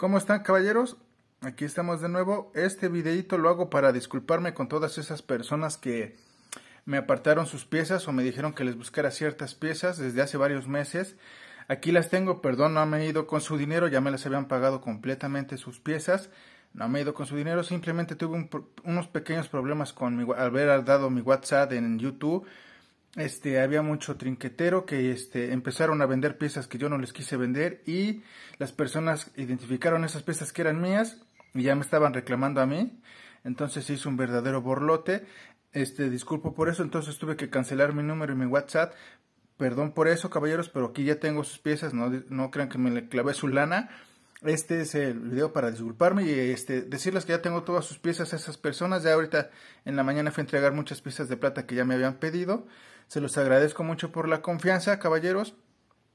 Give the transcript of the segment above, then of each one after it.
¿Cómo están caballeros? Aquí estamos de nuevo. Este videito lo hago para disculparme con todas esas personas que me apartaron sus piezas o me dijeron que les buscara ciertas piezas desde hace varios meses. Aquí las tengo, perdón, no me he ido con su dinero, ya me las habían pagado completamente sus piezas. No me he ido con su dinero, simplemente tuve unos pequeños problemas con mi, haber dado mi WhatsApp en YouTube este, había mucho trinquetero que este, empezaron a vender piezas que yo no les quise vender y las personas identificaron esas piezas que eran mías y ya me estaban reclamando a mí. Entonces hice un verdadero borlote. Este, disculpo por eso, entonces tuve que cancelar mi número y mi WhatsApp. Perdón por eso, caballeros, pero aquí ya tengo sus piezas, no, no crean que me le clavé su lana. Este es el video para disculparme y este, decirles que ya tengo todas sus piezas a esas personas. Ya ahorita en la mañana fui a entregar muchas piezas de plata que ya me habían pedido. Se los agradezco mucho por la confianza, caballeros.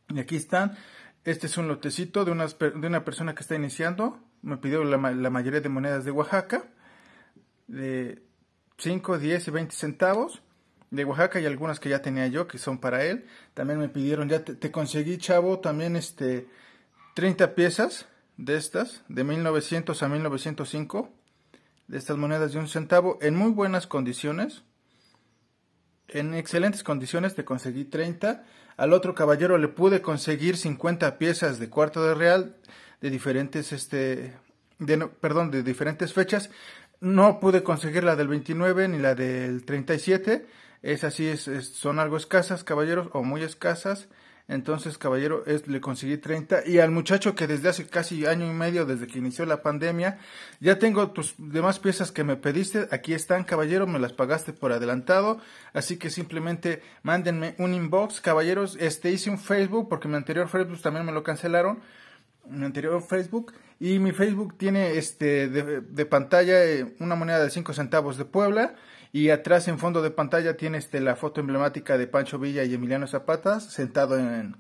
Y aquí están. Este es un lotecito de, de una persona que está iniciando. Me pidió la, mayoría de monedas de Oaxaca. De 5, 10 y 20 centavos de Oaxaca y algunas que ya tenía yo que son para él. También me pidieron, ya te, conseguí, chavo, también este 30 piezas de estas, de 1900 a 1905, de estas monedas de un centavo, en muy buenas condiciones en excelentes condiciones te conseguí 30. Al otro caballero le pude conseguir 50 piezas de cuarto de real de diferentes, este, perdón, de diferentes fechas. No pude conseguir la del 29 ni la del 37. y siete. es, es, son algo escasas, caballeros, o muy escasas. Entonces, caballero, es, le conseguí 30. Y al muchacho que desde hace casi año y medio, desde que inició la pandemia, ya tengo tus demás piezas que me pediste. Aquí están, caballero, me las pagaste por adelantado. Así que simplemente mándenme un inbox, caballeros. Este hice un Facebook, porque mi anterior Facebook también me lo cancelaron. Mi anterior Facebook. Y mi Facebook tiene este de, de pantalla eh, una moneda de 5 centavos de Puebla. Y atrás en fondo de pantalla tiene este, la foto emblemática de Pancho Villa y Emiliano Zapata sentado en,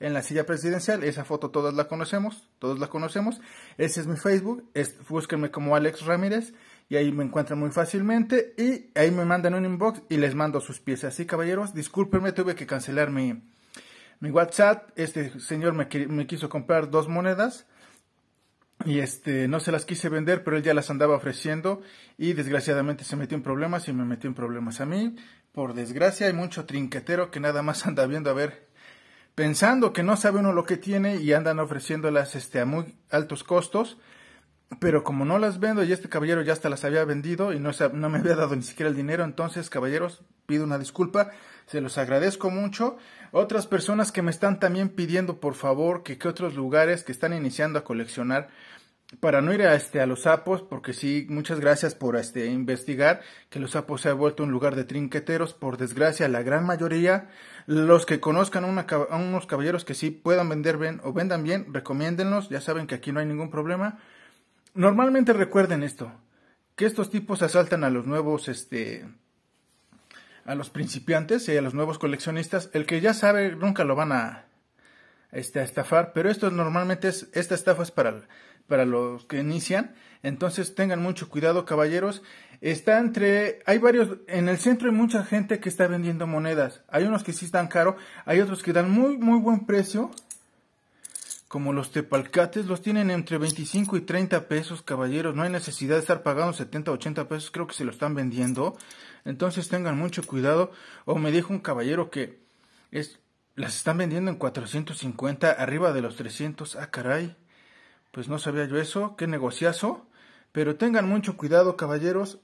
la silla presidencial. Esa foto todas la conocemos, todos la conocemos. Ese es mi Facebook, es, búsquenme como Alex Ramírez y ahí me encuentran muy fácilmente y ahí me mandan un inbox y les mando sus piezas. Así caballeros, discúlpenme, tuve que cancelar mi, mi WhatsApp. Este señor me, me quiso comprar dos monedas y este no se las quise vender, pero él ya las andaba ofreciendo y desgraciadamente se metió en problemas y me metió en problemas a mí. Por desgracia hay mucho trinquetero que nada más anda viendo a ver, pensando que no sabe uno lo que tiene y andan ofreciéndolas este a muy altos costos, pero como no las vendo y este caballero ya hasta las había vendido y no, no me había dado ni siquiera el dinero, entonces caballeros, pido una disculpa, se los agradezco mucho. Otras personas que me están también pidiendo, por favor, que, otros lugares que están iniciando a coleccionar, para no ir a, este, a los sapos, porque sí, muchas gracias por este, investigar que los sapos se ha vuelto un lugar de trinqueteros. Por desgracia, la gran mayoría, los que conozcan a unos caballeros que sí puedan vender bien o vendan bien, recomiéndenlos. Ya saben que aquí no hay ningún problema. Normalmente recuerden esto, que estos tipos asaltan a los nuevos, este, a los principiantes y a los nuevos coleccionistas. El que ya sabe nunca lo van a, este, estafar, pero esto normalmente es, esta estafa es para, para los que inician. Entonces tengan mucho cuidado, caballeros. Está entre, hay varios, en el centro hay mucha gente que está vendiendo monedas. Hay unos que sí están caro, hay otros que dan muy, muy buen precio. Como los tepalcates los tienen entre 25 y 30 pesos, caballeros. No hay necesidad de estar pagando 70, 80 pesos. Creo que se lo están vendiendo. Entonces tengan mucho cuidado. O me dijo un caballero que es, las están vendiendo en 450, arriba de los 300. Ah, caray. Pues no sabía yo eso. Qué negociazo. Pero tengan mucho cuidado, caballeros.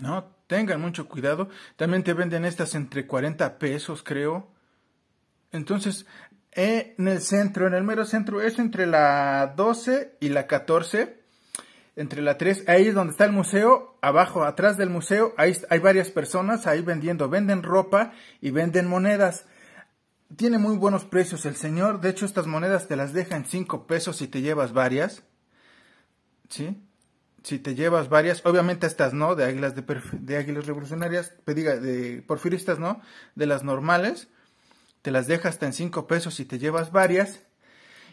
No, tengan mucho cuidado. También te venden estas entre 40 pesos, creo. Entonces, en el centro, en el mero centro, es entre la 12 y la 14, entre la 3, ahí es donde está el museo, abajo, atrás del museo, hay, hay varias personas ahí vendiendo, venden ropa y venden monedas. Tiene muy buenos precios el señor, de hecho estas monedas te las deja en 5 pesos si te llevas varias, ¿sí? Si te llevas varias, obviamente estas no, de águilas, de, de águilas revolucionarias, de porfiristas no, de las normales, te las deja hasta en 5 pesos y te llevas varias.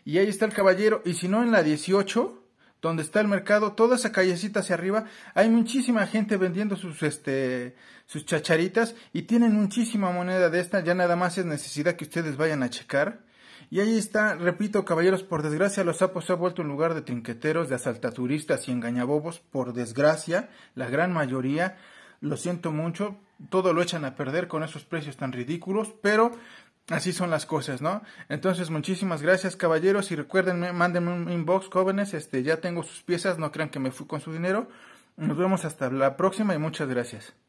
Y ahí está el caballero. Y si no, en la 18, donde está el mercado, toda esa callecita hacia arriba, hay muchísima gente vendiendo sus, este, sus chacharitas y tienen muchísima moneda de esta. Ya nada más es necesidad que ustedes vayan a checar. Y ahí está, repito, caballeros, por desgracia los sapos se ha vuelto un lugar de trinqueteros, de asaltaturistas y engañabobos, por desgracia, la gran mayoría, lo siento mucho, todo lo echan a perder con esos precios tan ridículos, pero Así son las cosas, ¿no? Entonces, muchísimas gracias, caballeros. Y recuerden, mándenme un inbox, jóvenes. Este, ya tengo sus piezas, no crean que me fui con su dinero. Nos vemos hasta la próxima y muchas gracias.